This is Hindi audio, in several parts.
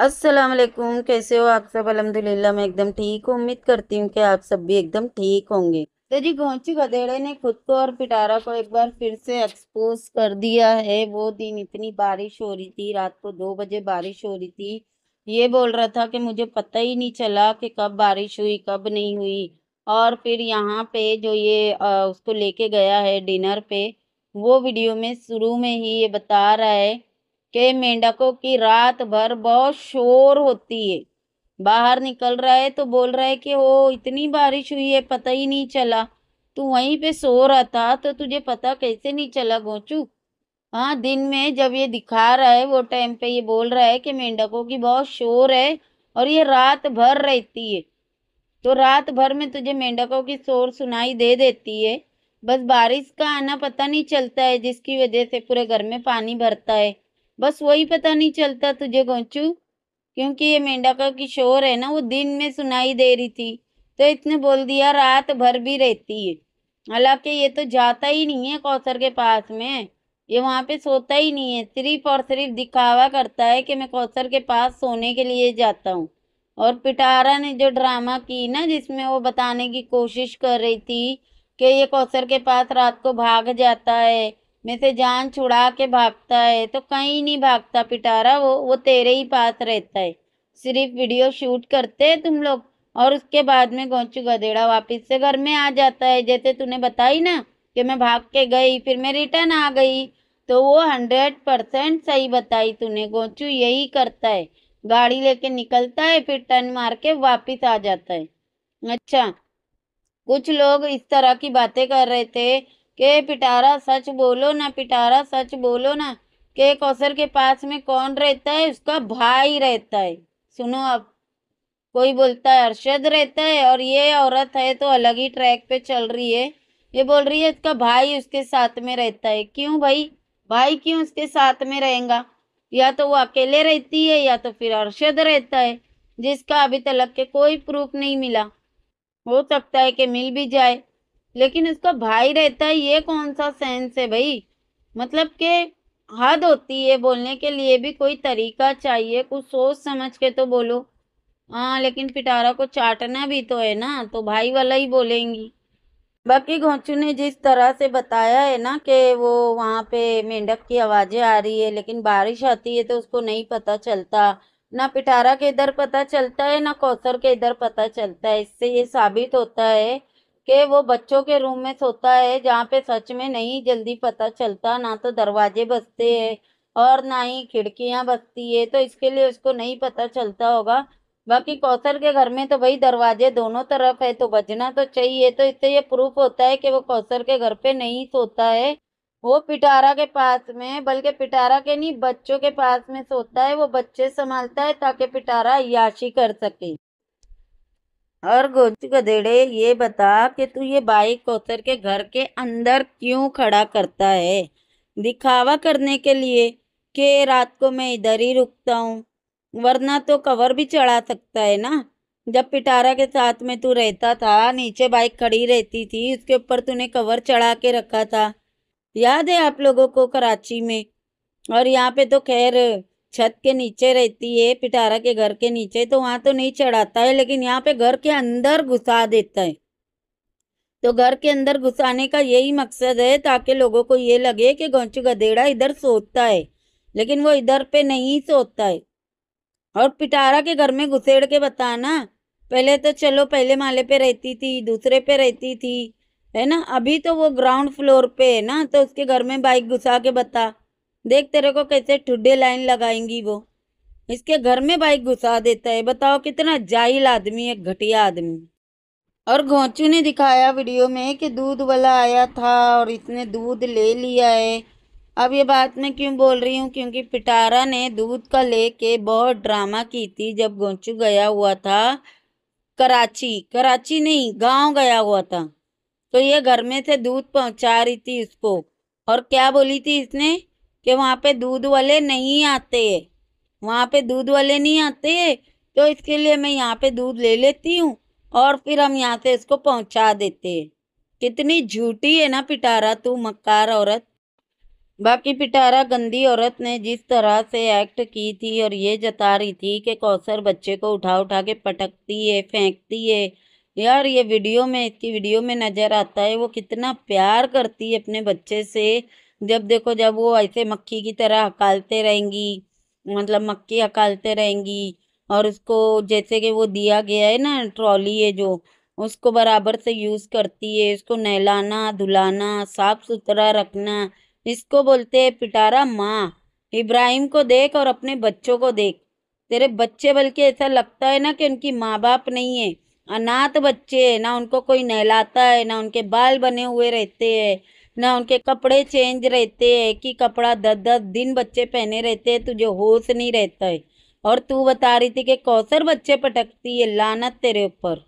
अस्सलाम वालेकुम कैसे हो आप सब अलहमदिल्ला मैं एकदम ठीक हूँ उम्मीद करती हूँ कि आप सब भी एकदम ठीक होंगे तो जी गोची गधेड़े ने खुद को और पिटारा को एक बार फिर से एक्सपोज कर दिया है वो दिन इतनी बारिश हो रही थी रात को दो बजे बारिश हो रही थी ये बोल रहा था कि मुझे पता ही नहीं चला कि कब बारिश हुई कब नहीं हुई और फिर यहाँ पे जो ये आ, उसको लेके गया है डिनर पे वो वीडियो में शुरू में ही ये बता रहा है कि मेंढकों की रात भर बहुत शोर होती है बाहर निकल रहा है तो बोल रहा है कि ओ इतनी बारिश हुई है पता ही नहीं चला तू वहीं पे सो रहा था तो तुझे पता कैसे नहीं चला गोचू हाँ दिन में जब ये दिखा रहा है वो टाइम पे ये बोल रहा है कि मेंढकों की बहुत शोर है और ये रात भर रहती है तो रात भर में तुझे मेंढकों की शोर सुनाई दे देती है बस बारिश का आना पता नहीं चलता है जिसकी वजह से पूरे घर में पानी भरता है बस वही पता नहीं चलता तुझे गोचू क्योंकि ये मेंढा का किशोर है ना वो दिन में सुनाई दे रही थी तो इतने बोल दिया रात भर भी रहती है हालांकि ये तो जाता ही नहीं है कौसर के पास में ये वहाँ पे सोता ही नहीं है सिर्फ और सिर्फ दिखावा करता है कि मैं कौसर के पास सोने के लिए जाता हूँ और पिटारा ने जो ड्रामा की ना जिसमें वो बताने की कोशिश कर रही थी कि ये कौसर के पास रात को भाग जाता है में से जान छुड़ा के भागता है तो कहीं नहीं भागता पिटारा वो वो तेरे ही पास रहता है सिर्फ वीडियो शूट करते हैं तुम लोग और उसके बाद में गोंचू गधेड़ा वापस से घर में आ जाता है जैसे तूने बताई ना कि मैं भाग के गई फिर मैं रिटर्न आ गई तो वो हंड्रेड परसेंट सही बताई तूने गोंचू यही करता है गाड़ी लेके निकलता है फिर टर्न मार के वापिस आ जाता है अच्छा कुछ लोग इस तरह की बातें कर रहे थे के पिटारा सच बोलो ना पिटारा सच बोलो ना के कौशर के पास में कौन रहता है उसका भाई रहता है सुनो अब कोई बोलता है अरशद रहता है और ये औरत है तो अलग ही ट्रैक पे चल रही है ये बोल रही है इसका भाई उसके साथ में रहता है क्यों भाई भाई क्यों उसके साथ में रहेगा या तो वो अकेले रहती है या तो फिर अरशद रहता है जिसका अभी तक के कोई प्रूफ नहीं मिला हो सकता है कि मिल भी जाए लेकिन इसका भाई रहता है ये कौन सा सेंस है भाई मतलब के हद होती है बोलने के लिए भी कोई तरीका चाहिए कुछ सोच समझ के तो बोलो हाँ लेकिन पिटारा को चाटना भी तो है ना तो भाई वाला ही बोलेंगी बाकी घोंचू ने जिस तरह से बताया है ना कि वो वहाँ पे मेंढक की आवाज़ें आ रही है लेकिन बारिश आती है तो उसको नहीं पता चलता ना पिटारा के इधर पता चलता है ना कौसर के इधर पता चलता है इससे ये साबित होता है कि वो बच्चों के रूम में सोता है जहाँ पे सच में नहीं जल्दी पता चलता ना तो दरवाजे बसते हैं और ना ही खिड़कियाँ बसती है तो इसके लिए उसको नहीं पता चलता होगा बाकी कौशल के घर में तो भाई दरवाजे दोनों तरफ है तो बजना तो चाहिए तो इससे ये प्रूफ होता है कि वो कौशल के घर पे नहीं सोता है वो पिटारा के पास में बल्कि पिटारा के नहीं बच्चों के पास में सोता है वो बच्चे संभालता है ताकि पिटारा याशी कर सके और गोचू गधेड़े ये बता कि तू ये बाइक उतर के घर के अंदर क्यों खड़ा करता है दिखावा करने के लिए कि रात को मैं इधर ही रुकता हूँ वरना तो कवर भी चढ़ा सकता है ना जब पिटारा के साथ में तू रहता था नीचे बाइक खड़ी रहती थी उसके ऊपर तूने कवर चढ़ा के रखा था याद है आप लोगों को कराची में और यहाँ पे तो खैर छत के नीचे रहती है पिटारा के घर के नीचे तो वहाँ तो नहीं चढ़ाता है लेकिन यहाँ पे घर के अंदर घुसा देता है तो घर के अंदर घुसाने का यही मकसद है ताकि लोगों को ये लगे कि गौचू गधेड़ा इधर सोता है लेकिन वो इधर पे नहीं सोता है और पिटारा के घर में घुसेड़ के बताना पहले तो चलो पहले माले पे रहती थी दूसरे पे रहती थी है ना अभी तो वो ग्राउंड फ्लोर पे है ना तो उसके घर में बाइक घुसा के बता देख तेरे को कैसे ठुड्डे लाइन लगाएंगी वो इसके घर में बाइक घुसा देता है बताओ कितना जाहिल आदमी है घटिया आदमी और घोंचू ने दिखाया वीडियो में कि दूध वाला आया था और इसने दूध ले लिया है अब ये बात मैं क्यों बोल रही हूँ क्योंकि पिटारा ने दूध का लेके बहुत ड्रामा की थी जब घोंचू गया हुआ था कराची कराची नहीं गांव गया हुआ था तो ये घर में से दूध पहुँचा रही थी उसको और क्या बोली थी इसने कि वहाँ पे दूध वाले नहीं आते वहाँ पे दूध वाले नहीं आते तो इसके लिए मैं यहाँ पे दूध ले लेती हूँ और फिर हम यहाँ से इसको पहुँचा देते कितनी झूठी है ना पिटारा तू मक्कार औरत बाकी पिटारा गंदी औरत ने जिस तरह से एक्ट की थी और ये जता रही थी कि कौसर बच्चे को उठा उठा के पटकती है फेंकती है यार ये वीडियो में इसकी वीडियो में नज़र आता है वो कितना प्यार करती है अपने बच्चे से जब देखो जब वो ऐसे मक्खी की तरह हकालते रहेंगी मतलब मक्खी हकालते रहेंगी और उसको जैसे कि वो दिया गया है ना ट्रॉली है जो उसको बराबर से यूज़ करती है उसको नहलाना धुलाना साफ सुथरा रखना इसको बोलते हैं पिटारा माँ इब्राहिम को देख और अपने बच्चों को देख तेरे बच्चे बल्कि ऐसा लगता है ना कि उनकी माँ बाप नहीं है अनाथ बच्चे ना उनको कोई नहलाता है ना उनके बाल बने हुए रहते हैं ना उनके कपड़े चेंज रहते हैं कि कपड़ा दस दस दिन बच्चे पहने रहते हैं तुझे होश नहीं रहता है और तू बता रही थी कि कौसर बच्चे पटकती है लानत तेरे ऊपर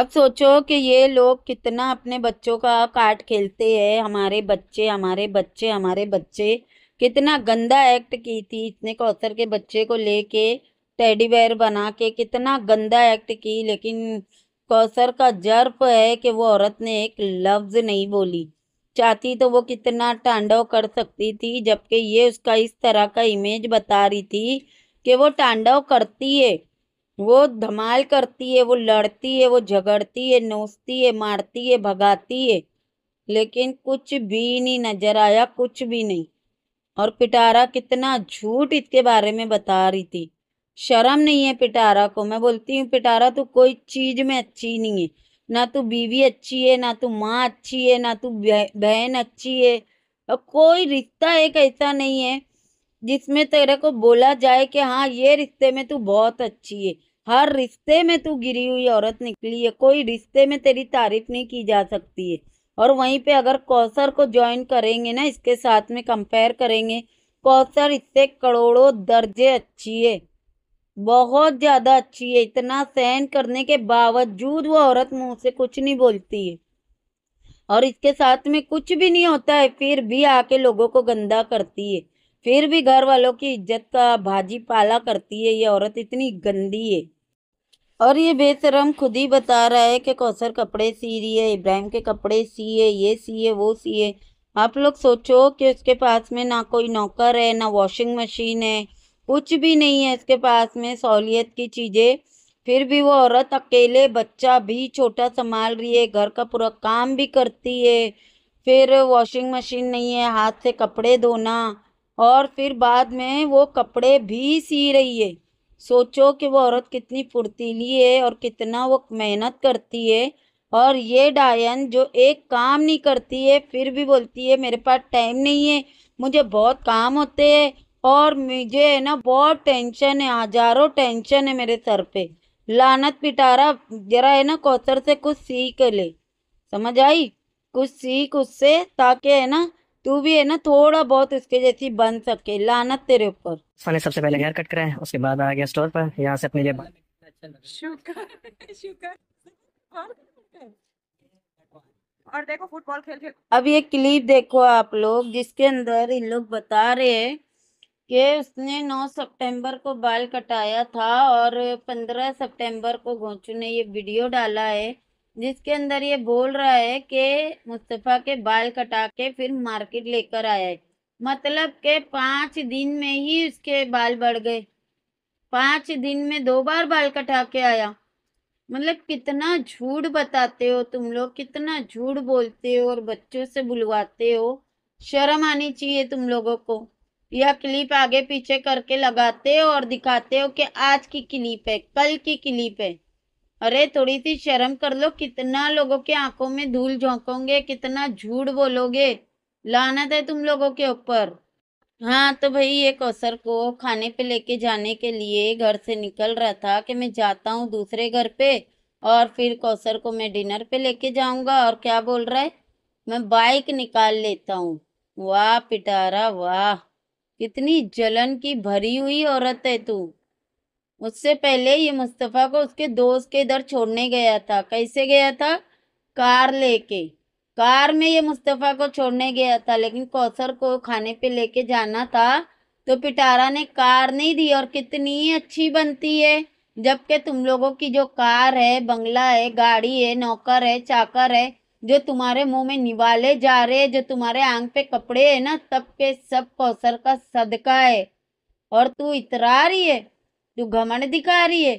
अब सोचो कि ये लोग कितना अपने बच्चों का काट खेलते हैं हमारे बच्चे हमारे बच्चे हमारे बच्चे कितना गंदा एक्ट की थी इतने कौसर के बच्चे को लेके टेडी बेयर बना के कितना गंदा एक्ट की लेकिन कौसर का जर्फ है कि वो औरत ने एक लफ्ज़ नहीं बोली चाहती तो वो कितना टांडव कर सकती थी जबकि ये उसका इस तरह का इमेज बता रही थी कि वो टांडव करती है वो धमाल करती है वो लड़ती है वो झगड़ती है नोचती है मारती है भगाती है लेकिन कुछ भी नहीं नजर आया कुछ भी नहीं और पिटारा कितना झूठ इसके बारे में बता रही थी शर्म नहीं है पिटारा को मैं बोलती हूँ पिटारा तो कोई चीज़ में अच्छी नहीं है ना तो बीवी अच्छी है ना तो माँ अच्छी है ना तो बहन अच्छी है और कोई रिश्ता एक ऐसा नहीं है जिसमें तेरे को बोला जाए कि हाँ ये रिश्ते में तू बहुत अच्छी है हर रिश्ते में तू गिरी हुई औरत निकली है कोई रिश्ते में तेरी तारीफ नहीं की जा सकती है और वहीं पे अगर कौसर को ज्वाइन करेंगे ना इसके साथ में कंपेयर करेंगे कौसर इससे करोड़ों दर्जे अच्छी है बहुत ज़्यादा अच्छी है इतना सहन करने के बावजूद वो औरत मुंह से कुछ नहीं बोलती है और इसके साथ में कुछ भी नहीं होता है फिर भी आके लोगों को गंदा करती है फिर भी घर वालों की इज्जत का भाजी पाला करती है ये औरत इतनी गंदी है और ये बेशरम खुद ही बता रहा है कि कौसर कपड़े सी रही है इब्राहिम के कपड़े है ये है वो है आप लोग सोचो कि उसके पास में ना कोई नौकर है ना वॉशिंग मशीन है कुछ भी नहीं है इसके पास में सहूलियत की चीज़ें फिर भी वो औरत अकेले बच्चा भी छोटा संभाल रही है घर का पूरा काम भी करती है फिर वॉशिंग मशीन नहीं है हाथ से कपड़े धोना और फिर बाद में वो कपड़े भी सी रही है सोचो कि वो औरत कितनी फुर्तीली है और कितना वो मेहनत करती है और ये डायन जो एक काम नहीं करती है फिर भी बोलती है मेरे पास टाइम नहीं है मुझे बहुत काम होते हैं और मुझे है ना बहुत टेंशन है हजारों टेंशन है मेरे सर पे लानत पिटारा जरा है ना कौसर से कुछ सीख ले समझ आई कुछ सीख उससे ताकि है ना तू भी है ना थोड़ा बहुत उसके जैसी बन सके लानत तेरे ऊपर सबसे पहले हेयर कट कराया उसके बाद आ गया स्टोर पर यहाँ से अपने लिए और देखो फुटबॉल खेल खेल अब ये क्लिप देखो आप लोग जिसके अंदर इन लोग बता रहे हैं कि उसने 9 सितंबर को बाल कटाया था और 15 सितंबर को घोंचू ने ये वीडियो डाला है जिसके अंदर ये बोल रहा है कि मुस्तफ़ा के बाल कटा के फिर मार्केट लेकर आया है मतलब के पाँच दिन में ही उसके बाल बढ़ गए पाँच दिन में दो बार बाल कटा के आया मतलब कितना झूठ बताते हो तुम लोग कितना झूठ बोलते हो और बच्चों से बुलवाते हो शर्म आनी चाहिए तुम लोगों को यह क्लिप आगे पीछे करके लगाते हो और दिखाते हो कि आज की क्लिप है कल की क्लिप है अरे थोड़ी सी शर्म कर लो कितना लोगों के आंखों में धूल झोंकोगे कितना झूठ बोलोगे लानत है तुम लोगों के ऊपर हाँ तो भाई एक अवसर को खाने पे लेके जाने के लिए घर से निकल रहा था कि मैं जाता हूँ दूसरे घर पे और फिर कौसर को मैं डिनर पे लेके जाऊंगा और क्या बोल रहा है मैं बाइक निकाल लेता हूँ वाह पिटारा वाह कितनी जलन की भरी हुई औरत है तू उससे पहले ये मुस्तफ़ा को उसके दोस्त के इधर छोड़ने गया था कैसे गया था कार लेके कार में ये मुस्तफ़ा को छोड़ने गया था लेकिन कौसर को खाने पे लेके जाना था तो पिटारा ने कार नहीं दी और कितनी अच्छी बनती है जबकि तुम लोगों की जो कार है बंगला है गाड़ी है नौकर है चाकर है जो तुम्हारे मुंह में निवाले जा रहे जो तुम्हारे आंग पे कपड़े है ना तब के सब कौसर का सदका है और तू इतरा रही है तू घमंड दिखा रही है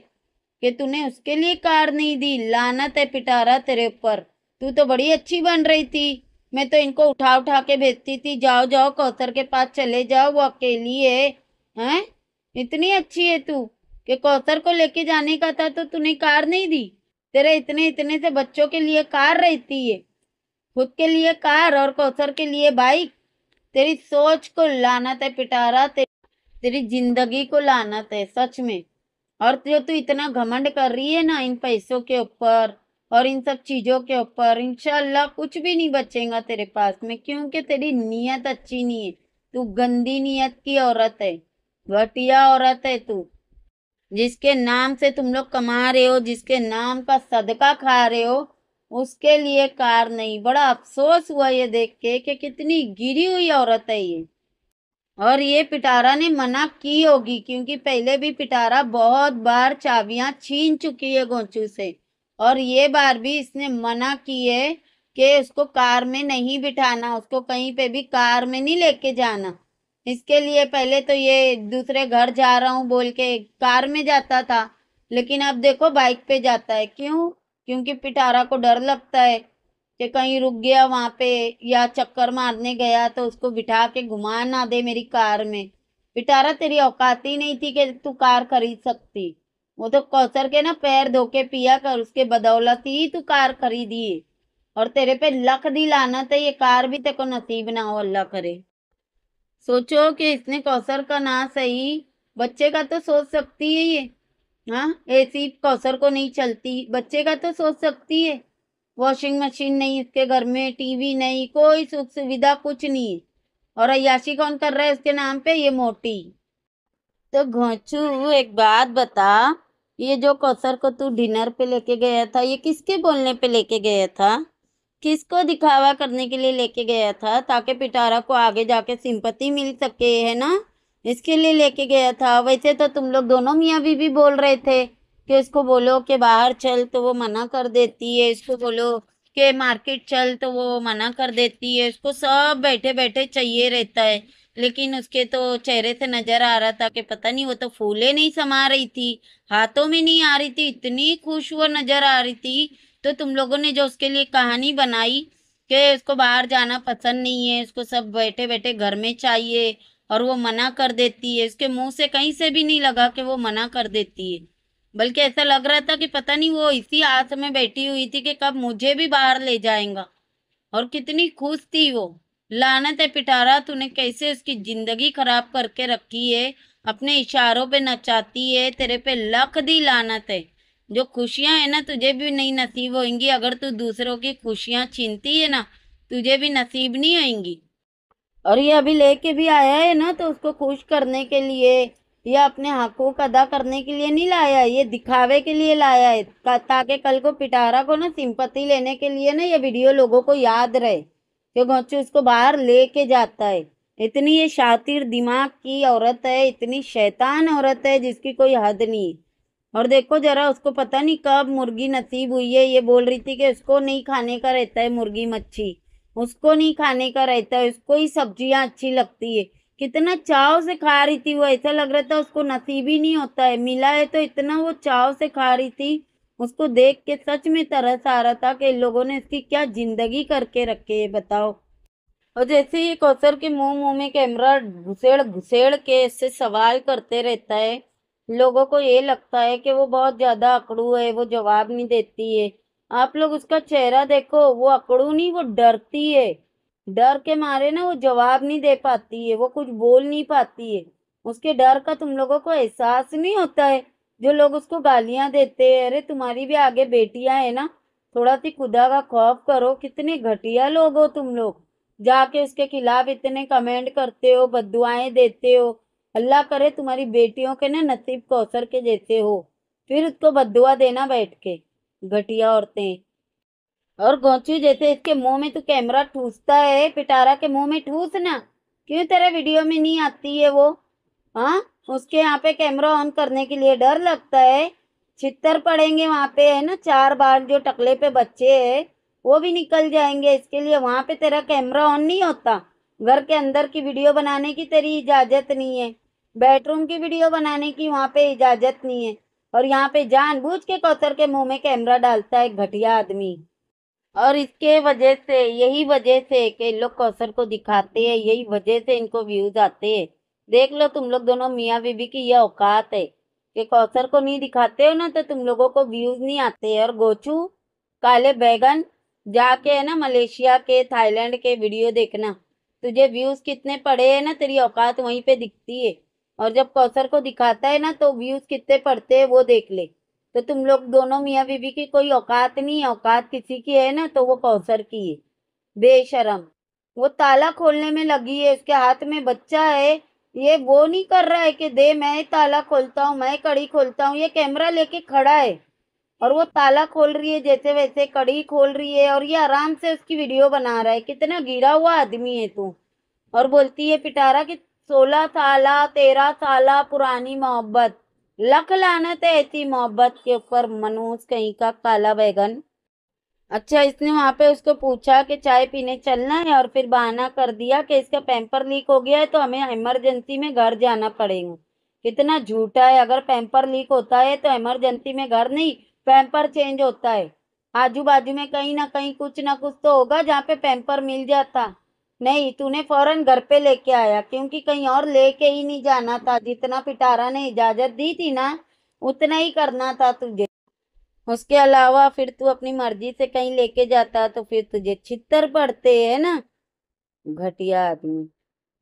कि तूने उसके लिए कार नहीं दी लानत है पिटारा तेरे ऊपर तू तो बड़ी अच्छी बन रही थी मैं तो इनको उठा उठा के भेजती थी जाओ जाओ कौसर के पास चले जाओ वो अकेली है हैं इतनी अच्छी है तू कि कौसर को लेके जाने का था तो तूने कार नहीं दी तेरे इतने इतने से बच्चों के लिए कार रहती है खुद के लिए कार और कौसर के लिए बाइक तेरी सोच को लानत है पिटारा तेरी तेरी जिंदगी को लानत है सच में और जो तू इतना घमंड कर रही है ना इन पैसों के ऊपर और इन सब चीज़ों के ऊपर इनशाला कुछ भी नहीं बचेगा तेरे पास में क्योंकि तेरी नीयत अच्छी नहीं है तू गंदी नीयत की औरत है घटिया औरत है तू जिसके नाम से तुम लोग कमा रहे हो जिसके नाम का सदका खा रहे हो उसके लिए कार नहीं बड़ा अफसोस हुआ ये देख के कि कितनी गिरी हुई औरत है ये और ये पिटारा ने मना की होगी क्योंकि पहले भी पिटारा बहुत बार चाबियां छीन चुकी है गोंचू से और ये बार भी इसने मना की है कि उसको कार में नहीं बिठाना उसको कहीं पे भी कार में नहीं लेके जाना इसके लिए पहले तो ये दूसरे घर जा रहा हूँ बोल के कार में जाता था लेकिन अब देखो बाइक पे जाता है क्यों क्योंकि पिटारा को डर लगता है कि कहीं रुक गया वहाँ पे या चक्कर मारने गया तो उसको बिठा के घुमा ना दे मेरी कार में पिटारा तेरी औकात ही नहीं थी कि तू कार खरीद सकती वो तो कौसर के ना पैर धोके पिया कर उसके बदौलत ही तू कार खरीदी और तेरे पे लक दी लानत तो ये कार भी तेको नसीब ना हो अल्लाह करे सोचो कि इसने कौसर का ना सही बच्चे का तो सोच सकती है ये हाँ ऐसी कौसर को नहीं चलती बच्चे का तो सोच सकती है वॉशिंग मशीन नहीं इसके घर में टीवी नहीं कोई सुख सुविधा कुछ नहीं है और अयाशी कौन कर रहा है उसके नाम पे ये मोटी तो घोचू एक बात बता ये जो कौसर को तू डिनर पे लेके गया था ये किसके बोलने पे लेके गया था किसको दिखावा करने के लिए लेके गया था ताकि पिटारा को आगे जाके सिंपत्ति मिल सके है ना इसके लिए लेके गया था वैसे तो तुम लोग दोनों मियाँ भी बोल रहे थे कि इसको बोलो कि बाहर चल तो वो मना कर देती है इसको बोलो कि मार्केट चल तो वो मना कर देती है उसको सब बैठे बैठे चाहिए रहता है लेकिन उसके तो चेहरे से नज़र आ रहा था कि पता नहीं वो तो फूले नहीं समा रही थी हाथों में नहीं आ रही थी इतनी खुश वो नज़र आ रही थी तो तुम लोगों ने जो उसके लिए कहानी बनाई कि उसको बाहर जाना पसंद नहीं है उसको सब बैठे बैठे घर में चाहिए और वो मना कर देती है उसके मुंह से कहीं से भी नहीं लगा कि वो मना कर देती है बल्कि ऐसा लग रहा था कि पता नहीं वो इसी आस में बैठी हुई थी कि कब मुझे भी बाहर ले जाएगा और कितनी खुश थी वो लानत है पिटारा तूने कैसे उसकी ज़िंदगी ख़राब करके रखी है अपने इशारों पे नचाती है तेरे पे लख दी लानत है जो खुशियाँ हैं ना तुझे भी नहीं नसीब होंगी अगर तू दूसरों की खुशियाँ छीनती है ना तुझे भी नसीब नहीं होंगी और ये अभी लेके भी आया है ना तो उसको खुश करने के लिए या अपने हकों का अदा करने के लिए नहीं लाया है ये दिखावे के लिए लाया है ताकि कल को पिटारा को ना सिंपत्ति लेने के लिए ना ये वीडियो लोगों को याद रहे कि गोचू उसको बाहर लेके जाता है इतनी ये शातिर दिमाग की औरत है इतनी शैतान औरत है जिसकी कोई हद नहीं और देखो ज़रा उसको पता नहीं कब मुर्गी नसीब हुई है ये बोल रही थी कि उसको नहीं खाने का रहता है मुर्गी मच्छी उसको नहीं खाने का रहता है उसको ही सब्जियाँ अच्छी लगती है कितना चाव से खा रही थी वो ऐसा लग रहा था उसको नसीब ही नहीं होता है मिला है तो इतना वो चाव से खा रही थी उसको देख के सच में तरस आ रहा था कि लोगों ने इसकी क्या जिंदगी करके रखे है बताओ और जैसे ही कौसर के मुंह मुंह में कैमरा घुसेड़ घुसेड़ के इससे सवाल करते रहता है लोगों को ये लगता है कि वो बहुत ज़्यादा अकड़ू है वो जवाब नहीं देती है आप लोग उसका चेहरा देखो वो अकड़ू नहीं वो डरती है डर के मारे ना वो जवाब नहीं दे पाती है वो कुछ बोल नहीं पाती है उसके डर का तुम लोगों को एहसास नहीं होता है जो लोग उसको गालियाँ देते हैं अरे तुम्हारी भी आगे बेटियाँ है ना थोड़ा सी खुदा का खौफ करो कितने घटिया लोग हो तुम लोग जाके उसके खिलाफ इतने कमेंट करते हो बदुआएँ देते हो अल्लाह करे तुम्हारी बेटियों के ना नसीब कौसर के जैसे हो फिर उसको बदुआ देना बैठ के घटिया औरतें और गोचू जैसे इसके मुंह में तो कैमरा ठूसता है पिटारा के मुंह में ठूस ना क्यों तेरे वीडियो में नहीं आती है वो हाँ उसके यहाँ पे कैमरा ऑन करने के लिए डर लगता है छितर पड़ेंगे वहाँ पे है ना चार बार जो टकले पे बच्चे है वो भी निकल जाएंगे इसके लिए वहाँ पे तेरा कैमरा ऑन नहीं होता घर के अंदर की वीडियो बनाने की तेरी इजाज़त नहीं है बेडरूम की वीडियो बनाने की वहाँ पे इजाज़त नहीं है और यहाँ पे जानबूझ के कौसर के मुंह में कैमरा डालता है घटिया आदमी और इसके वजह से यही वजह से कि लोग कौसर को दिखाते हैं यही वजह से इनको व्यूज आते हैं देख लो तुम लोग दोनों मियाँ बीबी की यह औकात है कि कौसर को नहीं दिखाते हो ना तो तुम लोगों को व्यूज नहीं आते है और गोचू काले बैगन जाके है ना मलेशिया के थाईलैंड के वीडियो देखना तुझे व्यूज कितने पड़े हैं ना तेरी औकात वहीं पे दिखती है और जब कौसर को दिखाता है ना तो व्यूज कितने पड़ते हैं वो देख ले तो तुम लोग दोनों मियाँ बीबी की कोई औकात नहीं है औकात किसी की है ना तो वो कौसर की है बेशरम वो ताला खोलने में लगी है उसके हाथ में बच्चा है ये वो नहीं कर रहा है कि दे मैं ताला खोलता हूँ मैं कड़ी खोलता हूँ ये कैमरा लेके खड़ा है और वो ताला खोल रही है जैसे वैसे कड़ी खोल रही है और ये आराम से उसकी वीडियो बना रहा है कितना गिरा हुआ आदमी है तू और बोलती है पिटारा कि सोलह साल तेरह साल पुरानी मोहब्बत लख लानत है ऐसी मोहब्बत के ऊपर मनोज कहीं का काला बैगन अच्छा इसने वहाँ पे उसको पूछा कि चाय पीने चलना है और फिर बहाना कर दिया कि इसका पैम्पर लीक हो गया है तो हमें इमरजेंसी में घर जाना पड़ेगा कितना झूठा है अगर पैम्पर लीक होता है तो इमरजेंसी में घर नहीं पैम्पर चेंज होता है आजू बाजू में कहीं ना कहीं कुछ ना कुछ तो होगा जहाँ पे पैम्पर मिल जाता नहीं तूने फौरन घर पे लेके आया क्योंकि कहीं और लेके ही नहीं जाना था जितना पिटारा ने इजाज़त दी थी ना उतना ही करना था तुझे उसके अलावा फिर तू अपनी मर्जी से कहीं लेके जाता तो फिर तुझे छितर पड़ते है ना घटिया आदमी